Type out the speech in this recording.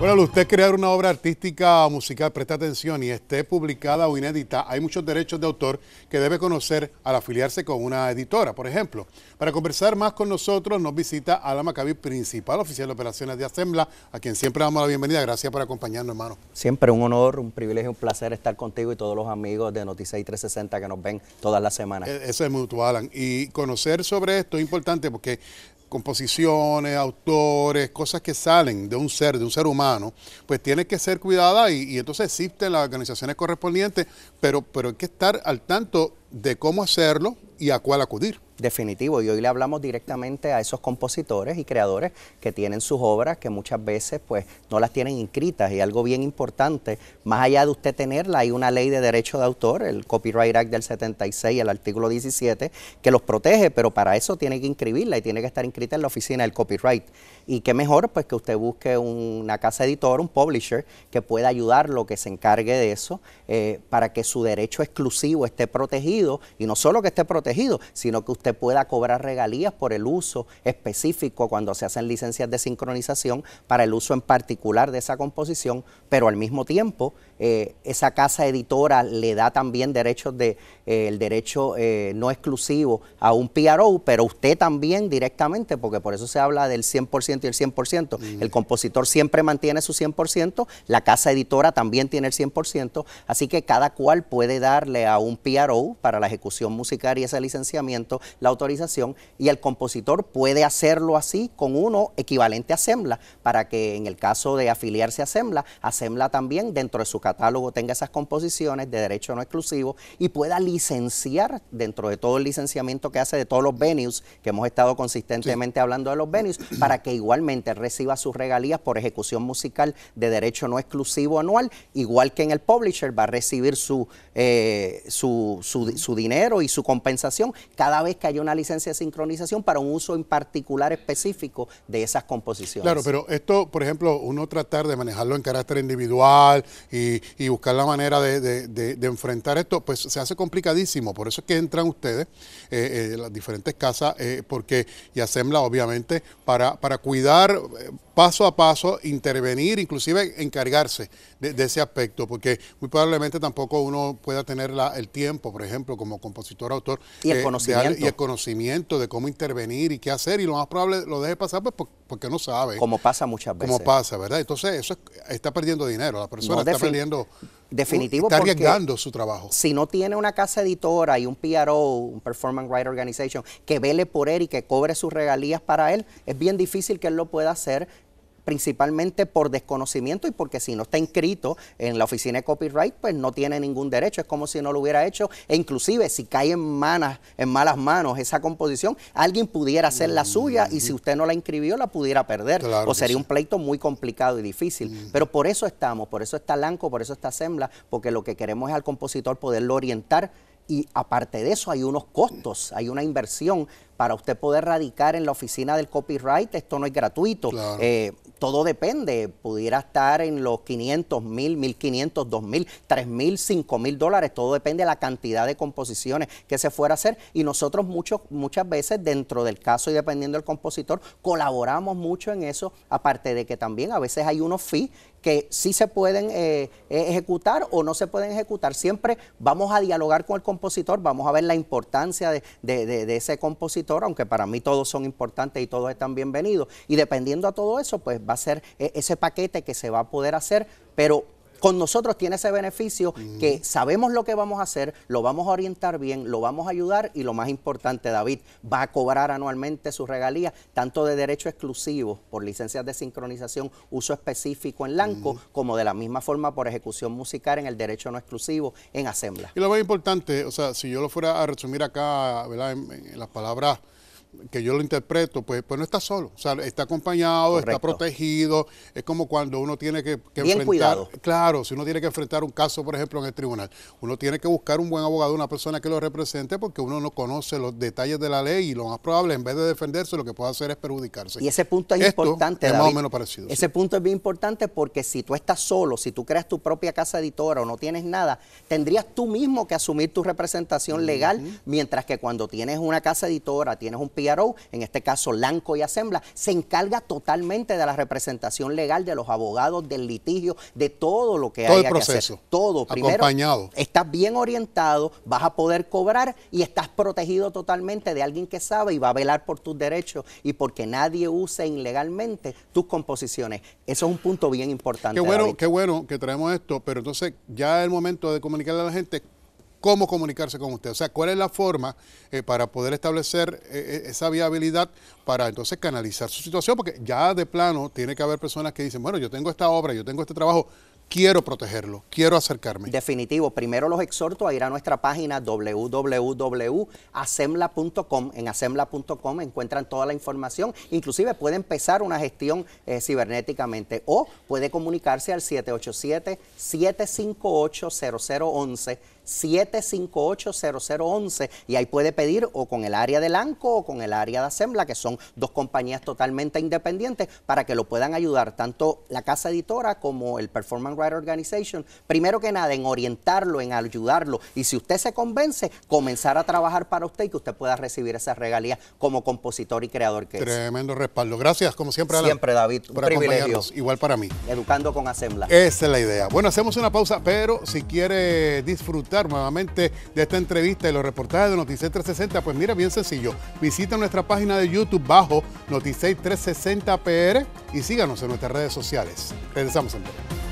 Bueno, usted crear una obra artística o musical, presta atención, y esté publicada o inédita, hay muchos derechos de autor que debe conocer al afiliarse con una editora, por ejemplo. Para conversar más con nosotros, nos visita Alan Maccabi, principal oficial de operaciones de Asembla, a quien siempre damos la bienvenida. Gracias por acompañarnos, hermano. Siempre un honor, un privilegio, un placer estar contigo y todos los amigos de Noticias 360 que nos ven todas las semanas. E-, eso es mutual Alan. Y conocer sobre esto es importante porque composiciones, autores, cosas que salen de un ser, de un ser humano, pues tiene que ser cuidada y, y, entonces existen las organizaciones correspondientes, pero, pero hay que estar al tanto de cómo hacerlo y a cuál acudir. Definitivo, y hoy le hablamos directamente a esos compositores y creadores que tienen sus obras que muchas veces pues no las tienen inscritas y algo bien importante, más allá de usted tenerla, hay una ley de derecho de autor, el Copyright Act del 76, el artículo 17, que los protege, pero para eso tiene que inscribirla y tiene que estar inscrita en la oficina del copyright. Y qué mejor pues que usted busque una casa editora, un publisher, que pueda ayudarlo, que se encargue de eso, eh, para que su derecho exclusivo esté protegido, y no solo que esté protegido, sino que usted te pueda cobrar regalías por el uso específico cuando se hacen licencias de sincronización para el uso en particular de esa composición, pero al mismo tiempo eh, esa casa editora le da también derechos de eh, el derecho eh, no exclusivo a un PRO, pero usted también directamente, porque por eso se habla del 100% y el 100%, mm. el compositor siempre mantiene su 100%, la casa editora también tiene el 100%, así que cada cual puede darle a un PRO para la ejecución musical y ese licenciamiento la autorización y el compositor puede hacerlo así con uno equivalente a SEMLA para que en el caso de afiliarse a SEMLA, a también dentro de su catálogo tenga esas composiciones de derecho no exclusivo y pueda licenciar dentro de todo el licenciamiento que hace de todos los venues, que hemos estado consistentemente hablando de los venues, para que igualmente reciba sus regalías por ejecución musical de derecho no exclusivo anual, igual que en el publisher va a recibir su, eh, su, su, su dinero y su compensación cada vez que que haya una licencia de sincronización para un uso en particular específico de esas composiciones. Claro, pero esto, por ejemplo, uno tratar de manejarlo en carácter individual y, buscar la manera de, enfrentar esto, pues se hace complicadísimo. Por eso es que entran ustedes, eh, eh las diferentes casas, eh, porque y asembla obviamente, para, cuidar eh, paso a paso, intervenir, inclusive encargarse de, ese aspecto, porque muy probablemente tampoco uno pueda tener el tiempo, por ejemplo, como compositor, autor. Y el conocimiento conocimiento de cómo intervenir y qué hacer, y lo más probable lo deje pasar pues, porque no sabe. Como pasa muchas veces. Como pasa, ¿verdad? Entonces, eso está perdiendo dinero, la persona está perdiendo. Está arriesgando su trabajo. Si no tiene una casa editora y un PRO, un Performance Right Organization, que vele por él y que cobre sus regalías para él, es bien difícil que él lo pueda hacer principalmente por desconocimiento y porque si no está inscrito en la oficina de copyright, pues no tiene ningún derecho, es como si no lo hubiera hecho, e inclusive si cae en, manos en malas manos esa composición, alguien pudiera hacer la suya y si usted no la inscribió, la pudiera perder, o sería un pleito muy complicado y difícil, pero por eso estamos, por eso está Lanco, por eso está Sembla, porque lo que queremos es al compositor poderlo orientar y aparte de eso hay unos costos, hay una inversión para usted poder radicar en la oficina del copyright, esto no es gratuito. Eh, todo depende, pudiera estar en los 500, mil, 1500, 2000, 3000, 5000 dólares, todo depende de la cantidad de composiciones que se fuera a hacer. Y nosotros muchas veces, dentro del caso y dependiendo del compositor, colaboramos mucho en eso, aparte de que también a veces hay unos fees que sí se pueden eh, eh, ejecutar o no se pueden ejecutar. Siempre vamos a dialogar con el compositor, vamos a ver la importancia de ese compositor aunque para mí todos son importantes y todos están bienvenidos. Y dependiendo a todo eso, pues va a ser e-, ese paquete que se va a poder hacer, pero con nosotros tiene ese beneficio que sabemos lo que vamos a hacer, lo vamos a orientar bien, lo vamos a ayudar y lo más importante, David, va a cobrar anualmente su regalía, tanto de derecho exclusivo por licencias de sincronización, uso específico en Lanco, como de la misma forma por ejecución musical en el derecho no exclusivo en Asembla. Y lo más importante, o sea, si yo lo fuera a resumir acá, ¿verdad? en las palabras que yo lo interpreto, pues, pues no está solo, o sea, está acompañado, está protegido, es como cuando uno tiene que, Bien cuidado. claro, si uno tiene que enfrentar un caso, por ejemplo, en el tribunal, uno tiene que buscar un buen abogado, una persona que lo represente, porque uno no conoce los detalles de la ley y lo más probable, en vez de defenderse, lo que puede hacer es perjudicarse. Y ese punto es importante. Es o menos parecido. Ese punto es bien importante porque si tú estás solo, si tú creas tu propia casa editora o no tienes nada, tendrías tú mismo que asumir tu representación legal, mientras que cuando tienes una casa editora, tienes un en este caso Lanco y Asembla, se encarga totalmente de la representación legal de los abogados, del litigio, de todo lo que hay que hacer. Todo, acompañado. estás bien orientado, vas a poder cobrar y estás protegido totalmente de alguien que sabe y va a velar por tus derechos y porque nadie use ilegalmente tus composiciones. Eso es un punto bien importante. Qué bueno, qué bueno que traemos esto, pero entonces ya es el momento de comunicarle a la gente cómo comunicarse con usted. O sea, cuál es la forma eh, para poder establecer eh, eh, esa viabilidad para entonces canalizar su situación, porque ya de plano tiene que haber personas que dicen, bueno, yo tengo esta obra, yo tengo este trabajo, quiero protegerlo, quiero acercarme. Definitivo. Primero los exhorto a ir a nuestra página www.asembla.com. En asembla.com encuentran toda la información. Inclusive puede empezar una gestión cibernéticamente o puede comunicarse al 787-758-0011. 758-0011 y ahí puede pedir o con el área de ANCO o con el área de Asembla que son dos compañías totalmente independientes, para que lo puedan ayudar tanto la casa editora como el Performance Right Organization, primero que nada en orientarlo, en ayudarlo y si usted se convence, comenzar a trabajar para usted y que usted pueda recibir esas regalías como compositor y creador que Tremendo es. Tremendo respaldo. Gracias, como siempre, Siempre, David, un privilegio. Igual para mí. Educando con Asembla Esa es la idea. Bueno, hacemos una pausa, pero si quiere disfrutar nuevamente de esta entrevista y los reportajes de Noticias 360, pues mira, bien sencillo. Visita nuestra página de YouTube bajo notice 360 PR y síganos en nuestras redes sociales. Regresamos en breve.